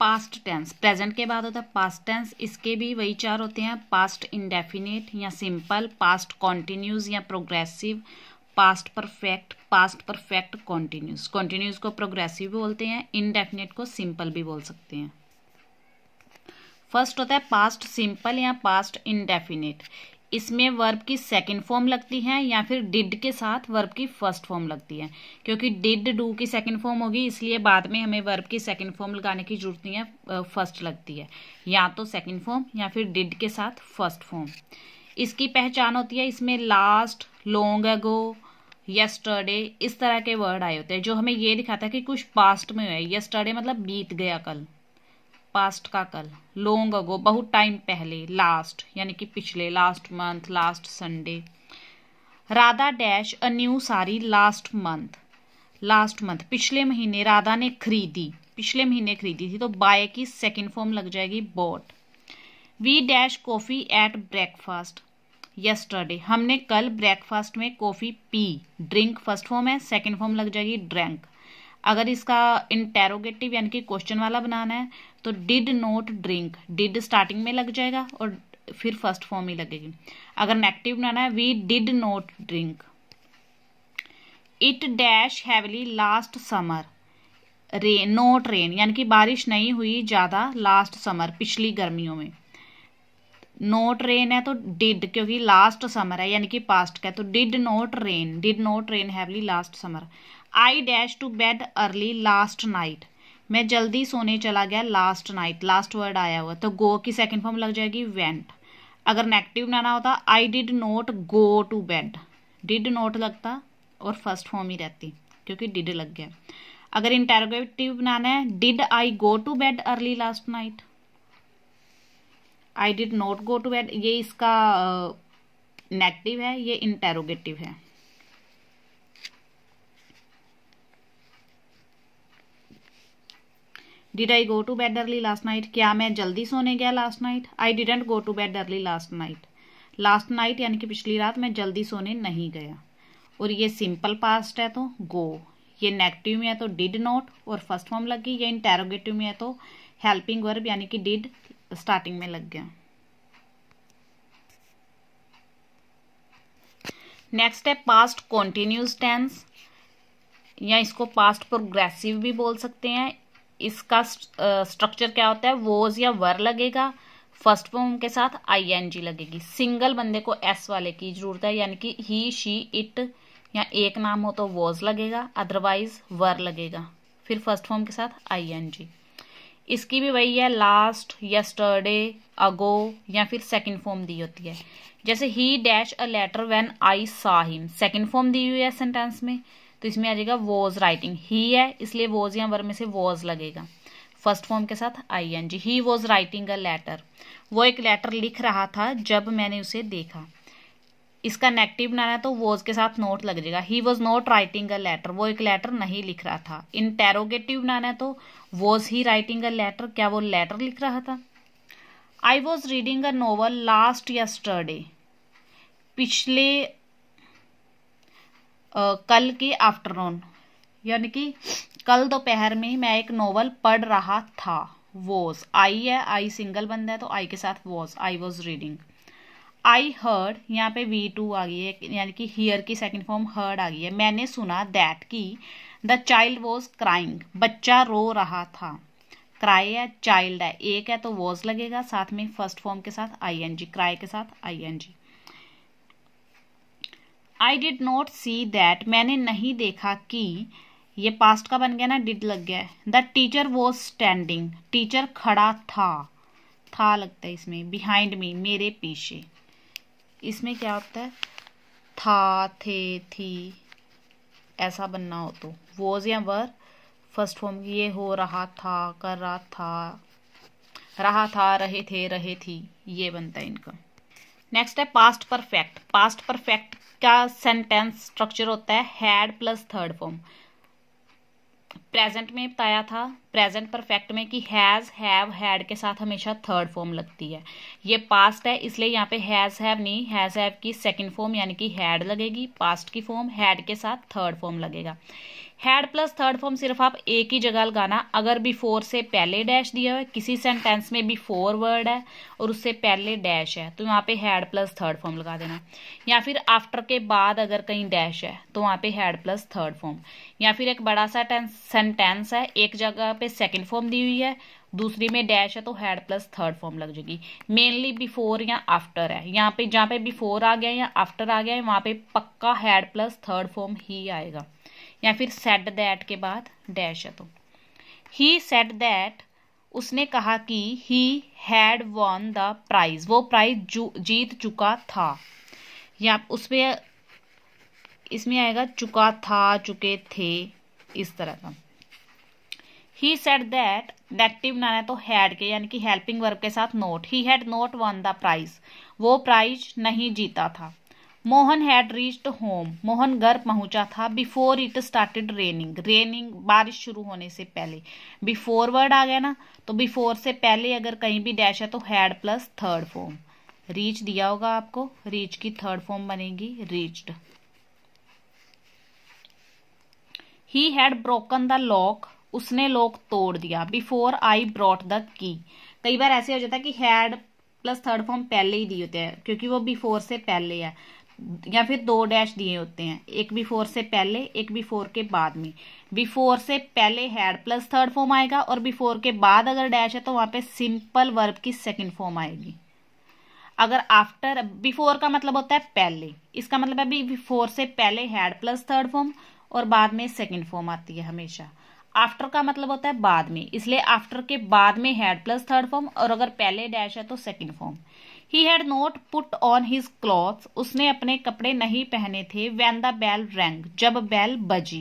past tense present के बाद होता है पास्ट टेंस इसके भी वही चार होते हैं पास्ट इंडेफिनेट या सिंपल पास्ट कॉन्टिन्यूज या progressive past perfect past perfect continuous continuous को प्रोग्रेसिव भी बोलते हैं इनडेफिनेट को सिंपल भी बोल सकते हैं फर्स्ट होता है पास्ट सिंपल या पास्ट इनडेफिनेट इसमें वर्ब की सेकंड फॉर्म लगती है या फिर डिड के साथ वर्ब की फर्स्ट फॉर्म लगती है क्योंकि डिड डू की सेकंड फॉर्म होगी इसलिए बाद में हमें वर्ब की सेकंड फॉर्म लगाने की जरूरत नहीं है फर्स्ट लगती है या तो सेकंड फॉर्म या फिर डिड के साथ फर्स्ट फॉर्म इसकी पहचान होती है इसमें लास्ट लॉन्ग अगो यस्टरडे इस तरह के वर्ड आए होते हैं जो हमें ये दिखाता है कि कुछ पास्ट में हुआ है यस्टरडे मतलब बीत गया कल पास्ट का कल लोंग अगो बहुत टाइम पहले लास्ट यानी कि पिछले last month last Sunday Radha dash a new sari last month last month पिछले महीने राधा ने खरीदी पिछले महीने खरीदी थी तो बाय की सेकेंड फॉर्म लग जाएगी but we dash coffee at breakfast yesterday हमने कल ब्रेकफास्ट में कॉफ़ी पी ड्रिंक फर्स्ट फॉर्म है सेकंड फॉर्म लग जाएगी ड्रैंक अगर इसका इंटेरोगेटिव यानी कि क्वेश्चन वाला बनाना है तो did not drink did starting में लग जाएगा और फिर फर्स्ट फॉर्म ही लगेगी अगर नेगेटिव बनाना है we did not drink it dash heavily last summer rain not rain यानी कि बारिश नहीं हुई ज़्यादा लास्ट समर पिछली गर्मियों में नोट रेन है तो डिड क्योंकि लास्ट समर है यानी कि पास्ट का है तो did not rain did not rain heavily last summer I dash to bed early last night मैं जल्दी सोने चला गया लास्ट नाइट लास्ट वर्ड आया हुआ तो गो की सेकेंड फॉर्म लग जाएगी वेंट अगर नेगेटिव बनाना होता I did not go to bed did not लगता और फर्स्ट फॉर्म ही रहती क्योंकि डिड लग गया अगर इंटेरोगेटिव बनाना है did I go to bed early last night I did not go to bed ये इसका नेगेटिव uh, है ये इंटेरोगेटिव है did I go to bed early last night क्या मैं जल्दी सोने गया last night I didn't go to bed early last night last night यानी कि पिछली रात मैं जल्दी सोने नहीं गया और ये सिंपल पास्ट है तो गो ये नेगेटिव में है तो डिड नॉट और फर्स्ट फॉर्म लग गई ये इंटेरोगेटिव में है तो हेल्पिंग वर्ब यानी कि डिड स्टार्टिंग में लग गया नेक्स्ट है पास्ट कॉन्टिन्यूस टेंस या इसको पास्ट प्रोग्रेसिव भी बोल सकते हैं इसका स्ट्रक्चर क्या होता है वोज या वर लगेगा फर्स्ट फॉर्म के साथ आई एन जी लगेगी सिंगल बंदे को एस वाले की जरूरत है यानी कि ही शी इट या एक नाम हो तो वोज लगेगा अदरवाइज वर लगेगा फिर फर्स्ट फॉर्म के साथ आई एन जी इसकी भी वही है लास्ट यस्टरडे अगो या फिर सेकंड फॉर्म दी होती है जैसे ही dash a letter when I saw second form दी हुई है सेंटेंस में तो इसमें आ जाएगा वॉज राइटिंग ही है इसलिए वॉज या वर्ब में से वॉज लगेगा फर्स्ट फॉर्म के साथ I N G he was writing a letter वो एक लेटर लिख रहा था जब मैंने उसे देखा इसका नेगेटिव बनाना है तो वॉज के साथ नोट लग जाएगा he was not writing a letter वो एक लेटर नहीं लिख रहा था इंटेरोगेटिव बनाना है तो was he writing a letter क्या वो लेटर लिख रहा था I was reading a novel last yesterday पिछले कल की आफ्टरनून यानी कि कल दोपहर में मैं एक नोवेल पढ़ रहा था वॉज आई है आई सिंगल बंदा है तो आई के साथ was I was reading I heard यहाँ पे वी टू आ गई है यानी कि हियर की सेकंड फॉर्म हर्ड आ गई है मैंने सुना दैट कि द चाइल्ड वॉज क्राइंग बच्चा रो रहा था क्राई है चाइल्ड है एक है तो वॉज लगेगा साथ में फर्स्ट फॉर्म के साथ आई एन जी क्राई के साथ I N g I did not see that मैंने नहीं देखा कि ये पास्ट का बन गया ना डिड लग गया the teacher was standing teacher खड़ा था था लगता है इसमें बिहाइंड मी मेरे पीछे इसमें क्या होता है था थे थी ऐसा बनना हो तो वोज या वर फर्स्ट फॉर्म ये हो रहा था कर रहा था रहा था रहे थे रहे थी ये बनता है इनका नेक्स्ट है पास्ट परफेक्ट पास्ट परफेक्ट का सेंटेंस स्ट्रक्चर होता है had plus third form present में बताया था प्रेजेंट परफेक्ट में कि हैज़ हैव हैड के साथ हमेशा थर्ड फॉर्म लगती है ये पास्ट है इसलिए यहाँ पे हैज़ हैव नहीं हैज़ हैव की सेकंड फॉर्म यानी कि हैड लगेगी पास्ट की फॉर्म हैड के साथ थर्ड फॉर्म लगेगा हैड प्लस थर्ड फॉर्म सिर्फ आप एक ही जगह लगाना अगर बिफोर से पहले डैश दिया हुआ है किसी सेंटेंस में बिफोर वर्ड है और उससे पहले डैश है तो यहाँ पे हैड प्लस थर्ड फॉर्म लगा देना या फिर आफ्टर के बाद अगर कहीं डैश है तो वहाँ पे हैड प्लस थर्ड फॉर्म या फिर एक बड़ा सा सेंटेंस है एक जगह पे सेकेंड फॉर्म दी हुई है दूसरी में डैश है तो हैड प्लस थर्ड फॉर्म लग जाएगी मेनली बिफोर या आफ्टर है यहाँ पे जहाँ पे बिफोर आ गया या आफ्टर आ गया है वहाँ पे पक्का हैड प्लस थर्ड फॉर्म ही आएगा या फिर सेड दैट के बाद डैश है तो ही सेड दैट उसने कहा कि he had won the prize वो प्राइज जीत चुका था या उस पर इसमें आएगा चुका था चुके थे इस तरह का ही सेट दैट नेगेटिव बनाना तो हैड के यानी कि हेल्पिंग वर्ब के साथ not he had not won the prize वो प्राइज नहीं जीता था Mohan had reached home Mohan घर पहुंचा था before it started raining raining बारिश शुरू होने से पहले बिफोर वर्ड आ गया ना तो बिफोर से पहले अगर कहीं भी डैश है तो had plus third form reach दिया होगा आपको रीच की थर्ड फॉर्म बनेगी reached he had broken the lock उसने लॉक तोड़ दिया before I brought the key कई बार ऐसे हो जाता है कि हैड प्लस थर्ड फॉर्म पहले ही दी होते हैं क्योंकि वो बिफोर से पहले है या फिर दो डैश दिए होते हैं एक बिफोर से पहले एक बिफोर के बाद में बिफोर से पहले हेड प्लस थर्ड फॉर्म आएगा और बिफोर के बाद अगर डैश है तो वहां पे सिंपल वर्ब की सेकंड फॉर्म आएगी अगर आफ्टर बिफोर का मतलब होता है पहले इसका मतलब है बिफोर से पहले हेड प्लस थर्ड फॉर्म और बाद में सेकेंड फॉर्म आती है हमेशा आफ्टर का मतलब होता है बाद में इसलिए आफ्टर के बाद में हेड प्लस थर्ड फॉर्म और अगर पहले डैश है तो second form he had not put on his cloth उसने अपने कपड़े नहीं पहने थे वैन द बैल रैंग जब बैल बजी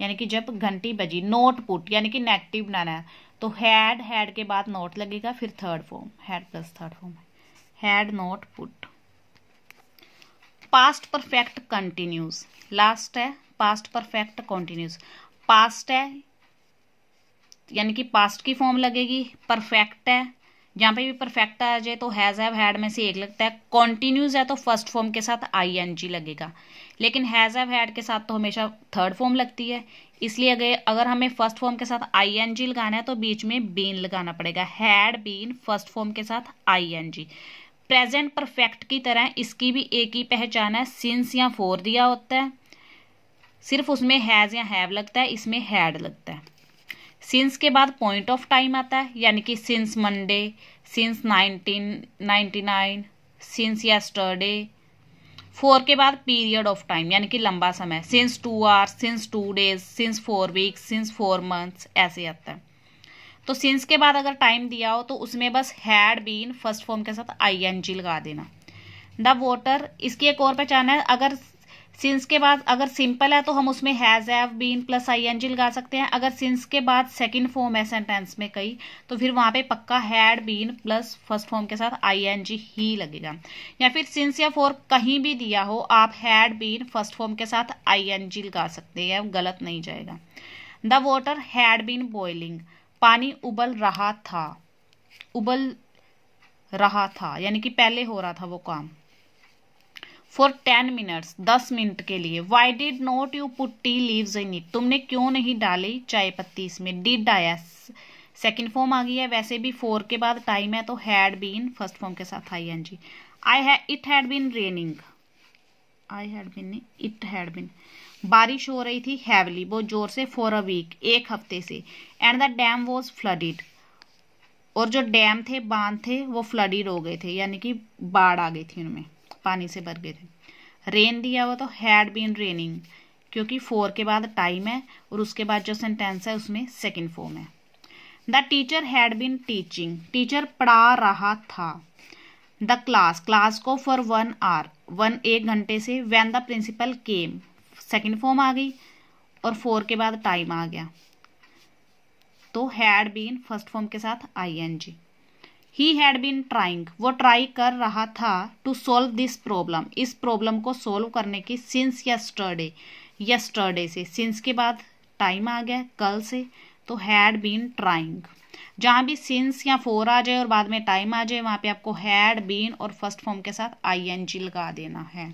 यानी कि जब घंटी बजी नोट पुट यानी कि नेगेटिव बनाना है तो हैड हैड के बाद नोट लगेगा फिर third form had plus third form had not put past perfect continuous last है पास्ट परफेक्ट कंटिन्यूज पास्ट है यानी कि पास्ट की फॉर्म लगेगी परफेक्ट है यहाँ पे भी परफेक्ट आ जाए तो हैज़ हैव हैड में से एक लगता है कॉन्टिन्यूज है तो फर्स्ट फॉर्म के साथ आई एन जी लगेगा लेकिन हैज़ हैव हैड के साथ तो हमेशा थर्ड फॉर्म लगती है इसलिए अगर अगर हमें फर्स्ट फॉर्म के साथ आई एन जी लगाना है तो बीच में बीन लगाना पड़ेगा हैड बीन फर्स्ट फॉर्म के साथ I N g present perfect की तरह इसकी भी एक ही पहचान है सिंस या फोर दिया होता है सिर्फ उसमें हैज़ या हैव लगता है इसमें हैड लगता है सिंस के बाद पॉइंट ऑफ टाइम आता है यानी कि since Monday since nineteen ninety nine since yesterday for के बाद पीरियड ऑफ टाइम यानी कि लंबा समय since two hours since two days since four weeks since four months ऐसे आता है तो सिंस के बाद अगर टाइम दिया हो तो उसमें बस हैड बीन फर्स्ट फॉर्म के साथ आई एन जी लगा देना द वोटर इसकी एक और पहचान है अगर सिंस के बाद अगर सिंपल है तो हम उसमें has have been plus i N g लगा सकते हैं अगर सिंस के बाद सेकंड फॉर्म है सेंटेंस में कई तो फिर वहां पे पक्का had been plus first form के साथ आई एन जी ही लगेगा या फिर सिंस या फॉर कहीं भी दिया हो आप हैड बीन फर्स्ट फॉर्म के साथ आई एन जी लगा सकते हैं गलत नहीं जाएगा the water had been boiling पानी उबल रहा था उबल रहा था यानी कि पहले हो रहा था वो काम फॉर टेन मिनट्स दस मिनट के लिए why did not you put tea leaves in it तुमने क्यों नहीं डाली चाय पत्ती इसमें डिड आया सेकेंड फॉर्म आ गई है वैसे भी फोर के बाद टाइम है तो हैड बीन फर्स्ट फॉर्म के साथ आई एन जी आई है it had been raining I had been it had been बारिश हो रही थी हैवली बहुत जोर से फॉर अ वीक एक हफ्ते से and the dam was flooded और जो डैम थे बांध थे वो फ्लडिड हो गए थे यानी कि बाढ़ आ गई थी उनमें पानी से भर गए थे रेन दिया हुआ तो हैड बीन रेनिंग क्योंकि फोर के बाद टाइम है और उसके बाद जो सेंटेंस है उसमें सेकेंड फॉर्म है the teacher had been teaching teacher पढ़ा रहा था द क्लास क्लास को फॉर वन आवर वन एक घंटे से when the principal came second form आ गई और फोर के बाद टाइम आ गया तो हैड बीन फर्स्ट फॉर्म के साथ I N G he had been trying वो ट्राई कर रहा था टू सॉल्व दिस प्रॉब्लम इस प्रॉब्लम को सॉल्व करने की सिंस यस्टरडे यस्टरडे से सिंस के बाद टाइम आ गया कल से तो हैड बीन ट्राइंग जहाँ भी सिंस या फोर आ जाए और बाद में टाइम आ जाए वहाँ पे आपको हैड बीन और फर्स्ट फॉर्म के साथ आई एन जी लगा देना है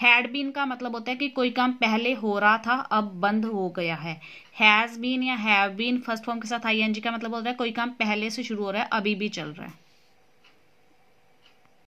हैड बीन का मतलब होता है कि कोई काम पहले हो रहा था अब बंद हो गया है हैज़ बीन या हैव बीन फर्स्ट फॉर्म के साथ आई एन जी का मतलब होता है कोई काम पहले से शुरू हो रहा है अभी भी चल रहा है